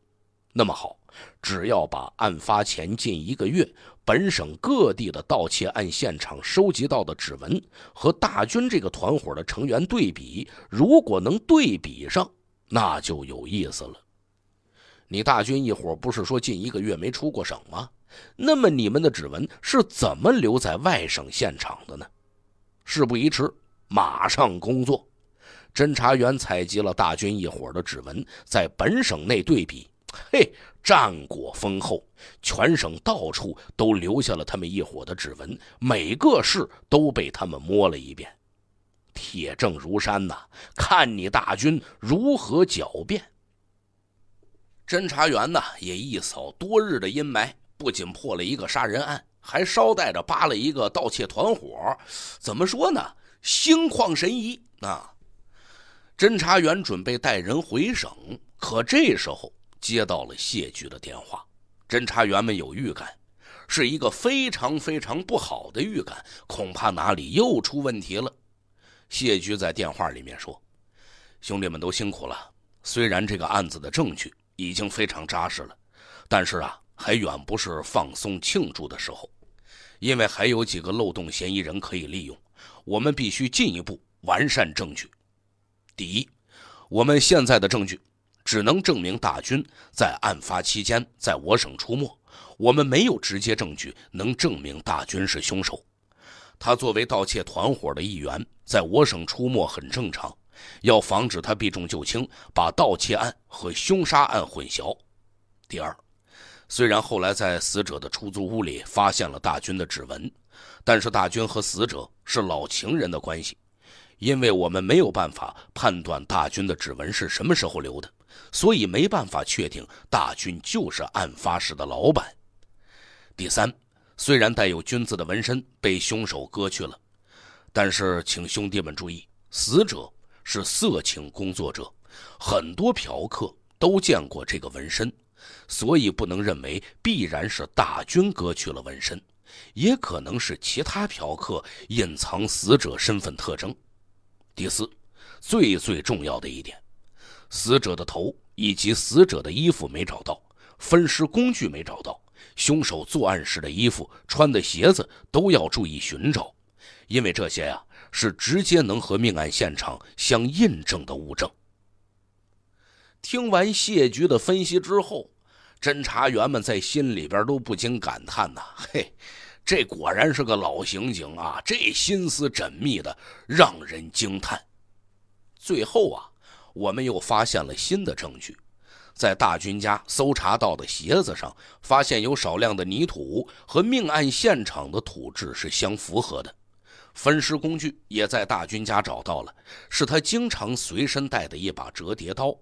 那么好。只要把案发前近一个月本省各地的盗窃案现场收集到的指纹和大军这个团伙的成员对比，如果能对比上，那就有意思了。你大军一伙不是说近一个月没出过省吗？那么你们的指纹是怎么留在外省现场的呢？事不宜迟，马上工作。侦查员采集了大军一伙的指纹，在本省内对比。嘿。战果丰厚，全省到处都留下了他们一伙的指纹，每个市都被他们摸了一遍，铁证如山呐！看你大军如何狡辩！侦查员呢也一扫多日的阴霾，不仅破了一个杀人案，还捎带着扒了一个盗窃团伙。怎么说呢？心旷神怡啊！侦查员准备带人回省，可这时候。接到了谢局的电话，侦查员们有预感，是一个非常非常不好的预感，恐怕哪里又出问题了。谢局在电话里面说：“兄弟们都辛苦了，虽然这个案子的证据已经非常扎实了，但是啊，还远不是放松庆祝的时候，因为还有几个漏洞嫌疑人可以利用，我们必须进一步完善证据。第一，我们现在的证据。”只能证明大军在案发期间在我省出没，我们没有直接证据能证明大军是凶手。他作为盗窃团伙的一员，在我省出没很正常。要防止他避重就轻，把盗窃案和凶杀案混淆。第二，虽然后来在死者的出租屋里发现了大军的指纹，但是大军和死者是老情人的关系，因为我们没有办法判断大军的指纹是什么时候留的。所以没办法确定大军就是案发时的老板。第三，虽然带有“军”字的纹身被凶手割去了，但是请兄弟们注意，死者是色情工作者，很多嫖客都见过这个纹身，所以不能认为必然是大军割去了纹身，也可能是其他嫖客隐藏死者身份特征。第四，最最重要的一点。死者的头以及死者的衣服没找到，分尸工具没找到，凶手作案时的衣服、穿的鞋子都要注意寻找，因为这些呀是直接能和命案现场相印证的物证。听完谢局的分析之后，侦查员们在心里边都不禁感叹呐：“嘿，这果然是个老刑警啊，这心思缜密的让人惊叹。”最后啊。我们又发现了新的证据，在大军家搜查到的鞋子上，发现有少量的泥土，和命案现场的土质是相符合的。分尸工具也在大军家找到了，是他经常随身带的一把折叠刀。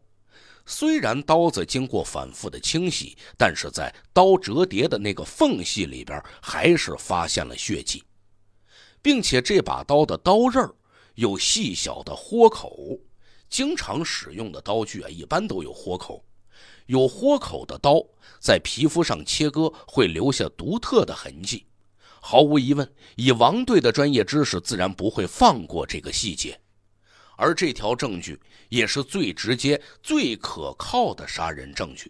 虽然刀子经过反复的清洗，但是在刀折叠的那个缝隙里边，还是发现了血迹，并且这把刀的刀刃有细小的豁口。经常使用的刀具啊，一般都有豁口。有豁口的刀在皮肤上切割会留下独特的痕迹。毫无疑问，以王队的专业知识，自然不会放过这个细节。而这条证据也是最直接、最可靠的杀人证据。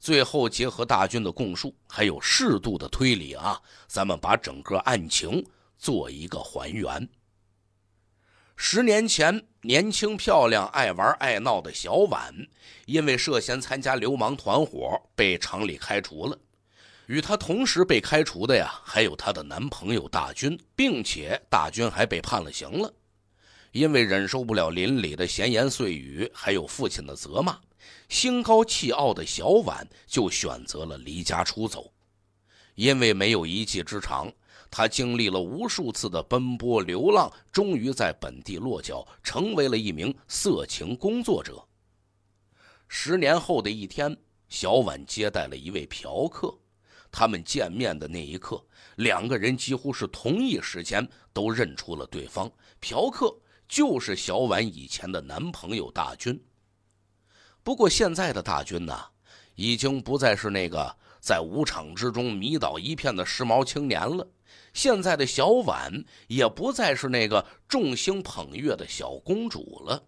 最后，结合大军的供述，还有适度的推理啊，咱们把整个案情做一个还原。十年前，年轻漂亮、爱玩爱闹的小婉，因为涉嫌参加流氓团伙，被厂里开除了。与她同时被开除的呀，还有她的男朋友大军，并且大军还被判了刑了。因为忍受不了邻里的闲言碎语，还有父亲的责骂，心高气傲的小婉就选择了离家出走。因为没有一技之长。他经历了无数次的奔波流浪，终于在本地落脚，成为了一名色情工作者。十年后的一天，小婉接待了一位嫖客。他们见面的那一刻，两个人几乎是同一时间都认出了对方。嫖客就是小婉以前的男朋友大军。不过，现在的大军呢，已经不再是那个在舞场之中迷倒一片的时髦青年了。现在的小婉也不再是那个众星捧月的小公主了，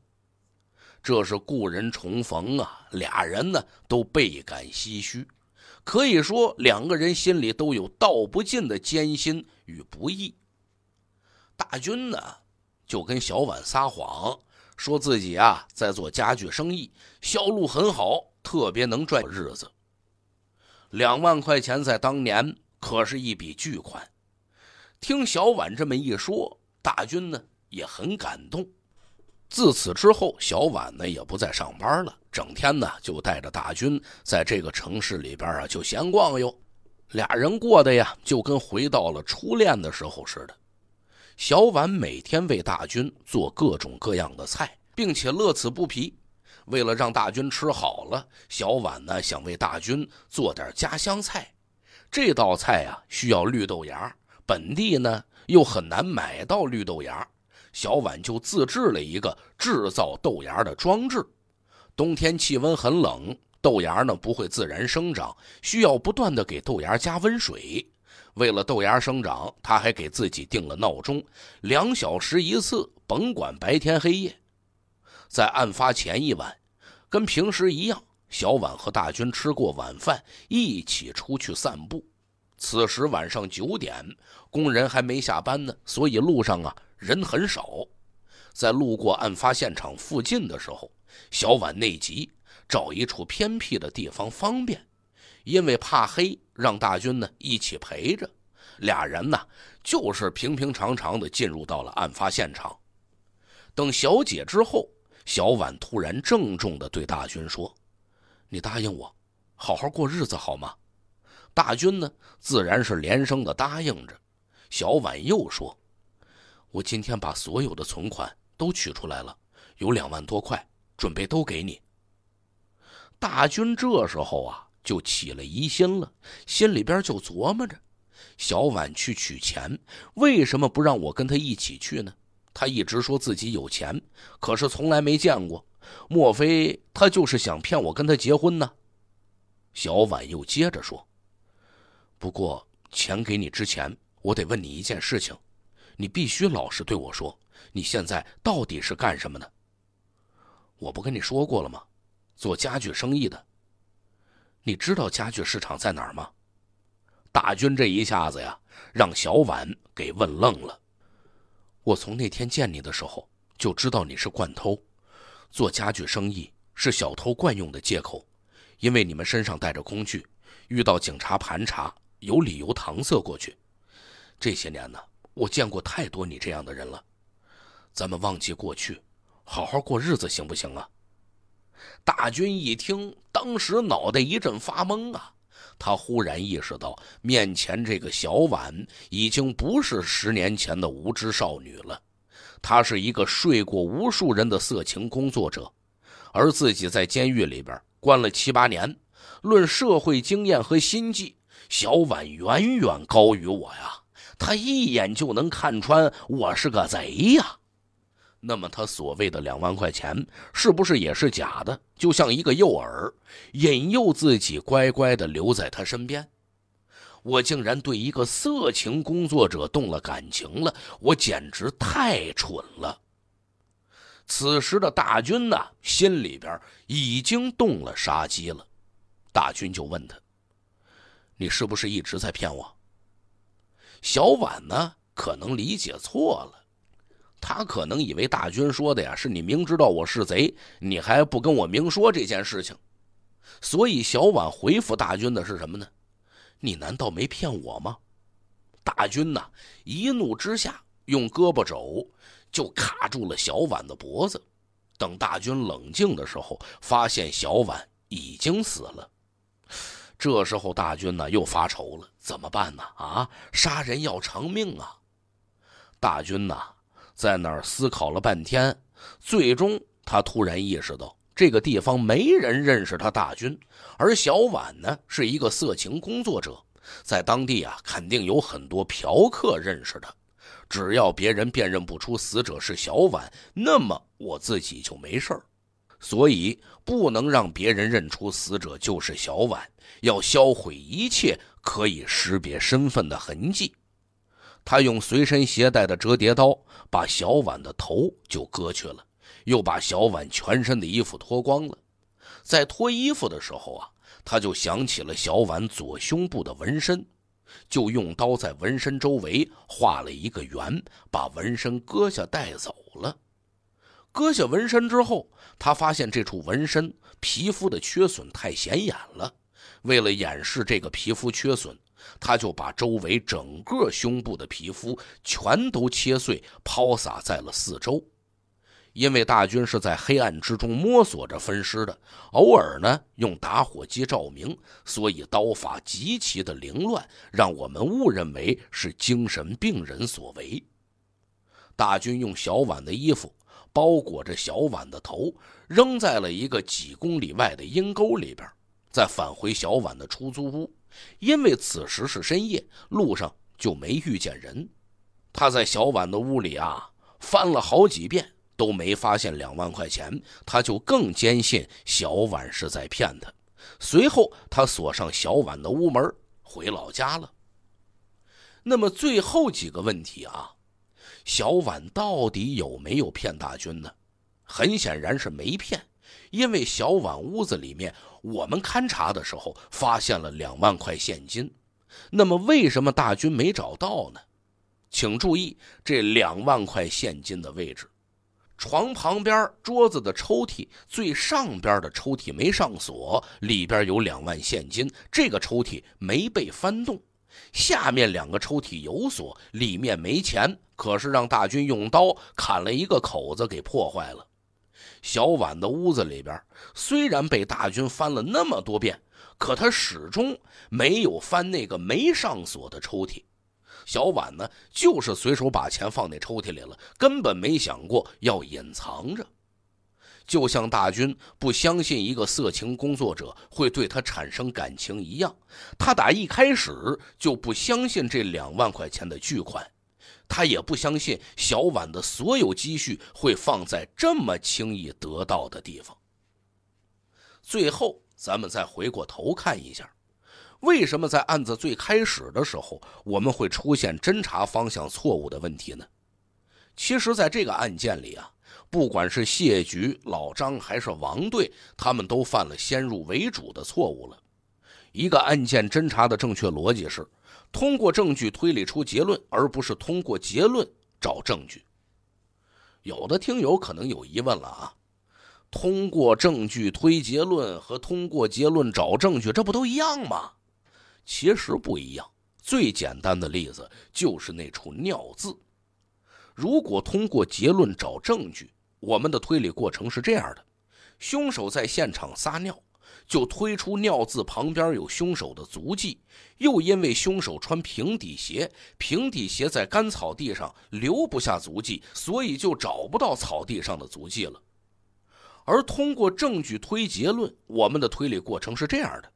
这是故人重逢啊！俩人呢都倍感唏嘘，可以说两个人心里都有道不尽的艰辛与不易。大军呢就跟小婉撒谎，说自己啊在做家具生意，销路很好，特别能赚日子。两万块钱在当年可是一笔巨款。听小婉这么一说，大军呢也很感动。自此之后，小婉呢也不再上班了，整天呢就带着大军在这个城市里边啊就闲逛哟。俩人过的呀就跟回到了初恋的时候似的。小婉每天为大军做各种各样的菜，并且乐此不疲。为了让大军吃好了，小婉呢想为大军做点家乡菜。这道菜啊需要绿豆芽。本地呢又很难买到绿豆芽，小婉就自制了一个制造豆芽的装置。冬天气温很冷，豆芽呢不会自然生长，需要不断的给豆芽加温水。为了豆芽生长，他还给自己定了闹钟，两小时一次，甭管白天黑夜。在案发前一晚，跟平时一样，小婉和大军吃过晚饭，一起出去散步。此时晚上九点，工人还没下班呢，所以路上啊人很少。在路过案发现场附近的时候，小婉内急，找一处偏僻的地方方便，因为怕黑，让大军呢一起陪着。俩人呢就是平平常常的进入到了案发现场。等小姐之后，小婉突然郑重的对大军说：“你答应我，好好过日子好吗？”大军呢，自然是连声的答应着。小婉又说：“我今天把所有的存款都取出来了，有两万多块，准备都给你。”大军这时候啊，就起了疑心了，心里边就琢磨着：小婉去取钱，为什么不让我跟她一起去呢？他一直说自己有钱，可是从来没见过。莫非他就是想骗我跟他结婚呢？小婉又接着说。不过，钱给你之前，我得问你一件事情，你必须老实对我说，你现在到底是干什么的？我不跟你说过了吗？做家具生意的。你知道家具市场在哪儿吗？大军这一下子呀，让小婉给问愣了。我从那天见你的时候就知道你是惯偷，做家具生意是小偷惯用的借口，因为你们身上带着工具，遇到警察盘查。有理由搪塞过去。这些年呢，我见过太多你这样的人了。咱们忘记过去，好好过日子，行不行啊？大军一听，当时脑袋一阵发懵啊！他忽然意识到，面前这个小婉已经不是十年前的无知少女了，她是一个睡过无数人的色情工作者，而自己在监狱里边关了七八年，论社会经验和心计。小婉远远高于我呀，他一眼就能看穿我是个贼呀。那么他所谓的两万块钱是不是也是假的？就像一个诱饵，引诱自己乖乖的留在他身边。我竟然对一个色情工作者动了感情了，我简直太蠢了。此时的大军呢，心里边已经动了杀机了。大军就问他。你是不是一直在骗我？小婉呢？可能理解错了，他可能以为大军说的呀，是你明知道我是贼，你还不跟我明说这件事情。所以小婉回复大军的是什么呢？你难道没骗我吗？大军呢？一怒之下用胳膊肘就卡住了小婉的脖子。等大军冷静的时候，发现小婉已经死了。这时候，大军呢又发愁了，怎么办呢？啊，杀人要偿命啊！大军呢在那儿思考了半天，最终他突然意识到，这个地方没人认识他。大军，而小婉呢是一个色情工作者，在当地啊肯定有很多嫖客认识他。只要别人辨认不出死者是小婉，那么我自己就没事儿。所以不能让别人认出死者就是小婉，要销毁一切可以识别身份的痕迹。他用随身携带的折叠刀把小婉的头就割去了，又把小婉全身的衣服脱光了。在脱衣服的时候啊，他就想起了小婉左胸部的纹身，就用刀在纹身周围画了一个圆，把纹身割下带走了。割下纹身之后，他发现这处纹身皮肤的缺损太显眼了。为了掩饰这个皮肤缺损，他就把周围整个胸部的皮肤全都切碎抛洒在了四周。因为大军是在黑暗之中摸索着分尸的，偶尔呢用打火机照明，所以刀法极其的凌乱，让我们误认为是精神病人所为。大军用小婉的衣服。包裹着小婉的头，扔在了一个几公里外的阴沟里边，再返回小婉的出租屋。因为此时是深夜，路上就没遇见人。他在小婉的屋里啊，翻了好几遍都没发现两万块钱，他就更坚信小婉是在骗他。随后，他锁上小婉的屋门，回老家了。那么，最后几个问题啊？小婉到底有没有骗大军呢？很显然，是没骗，因为小婉屋子里面，我们勘查的时候发现了两万块现金。那么，为什么大军没找到呢？请注意这两万块现金的位置：床旁边桌子的抽屉最上边的抽屉没上锁，里边有两万现金，这个抽屉没被翻动；下面两个抽屉有锁，里面没钱。可是让大军用刀砍了一个口子，给破坏了。小婉的屋子里边虽然被大军翻了那么多遍，可他始终没有翻那个没上锁的抽屉。小婉呢，就是随手把钱放那抽屉里了，根本没想过要隐藏着。就像大军不相信一个色情工作者会对他产生感情一样，他打一开始就不相信这两万块钱的巨款。他也不相信小婉的所有积蓄会放在这么轻易得到的地方。最后，咱们再回过头看一下，为什么在案子最开始的时候，我们会出现侦查方向错误的问题呢？其实，在这个案件里啊，不管是谢局、老张还是王队，他们都犯了先入为主的错误了。一个案件侦查的正确逻辑是。通过证据推理出结论，而不是通过结论找证据。有的听友可能有疑问了啊，通过证据推结论和通过结论找证据，这不都一样吗？其实不一样。最简单的例子就是那处“尿”渍。如果通过结论找证据，我们的推理过程是这样的：凶手在现场撒尿。就推出尿字旁边有凶手的足迹，又因为凶手穿平底鞋，平底鞋在干草地上留不下足迹，所以就找不到草地上的足迹了。而通过证据推结论，我们的推理过程是这样的：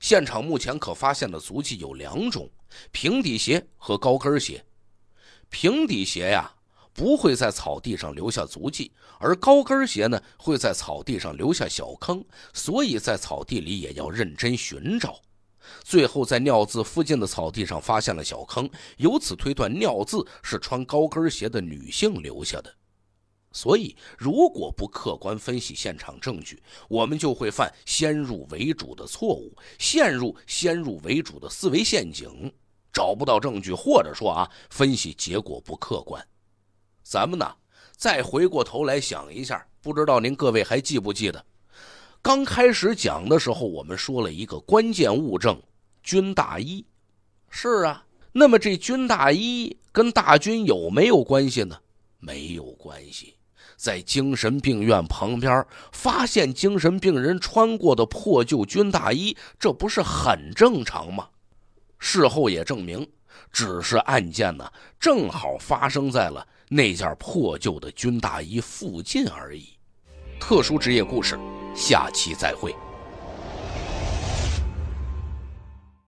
现场目前可发现的足迹有两种，平底鞋和高跟鞋。平底鞋呀。不会在草地上留下足迹，而高跟鞋呢会在草地上留下小坑，所以在草地里也要认真寻找。最后，在尿渍附近的草地上发现了小坑，由此推断尿渍是穿高跟鞋的女性留下的。所以，如果不客观分析现场证据，我们就会犯先入为主的错误，陷入先入为主的思维陷阱，找不到证据，或者说啊，分析结果不客观。咱们呢，再回过头来想一下，不知道您各位还记不记得，刚开始讲的时候，我们说了一个关键物证，军大衣。是啊，那么这军大衣跟大军有没有关系呢？没有关系，在精神病院旁边发现精神病人穿过的破旧军大衣，这不是很正常吗？事后也证明，只是案件呢，正好发生在了。那件破旧的军大衣附近而已。特殊职业故事，下期再会。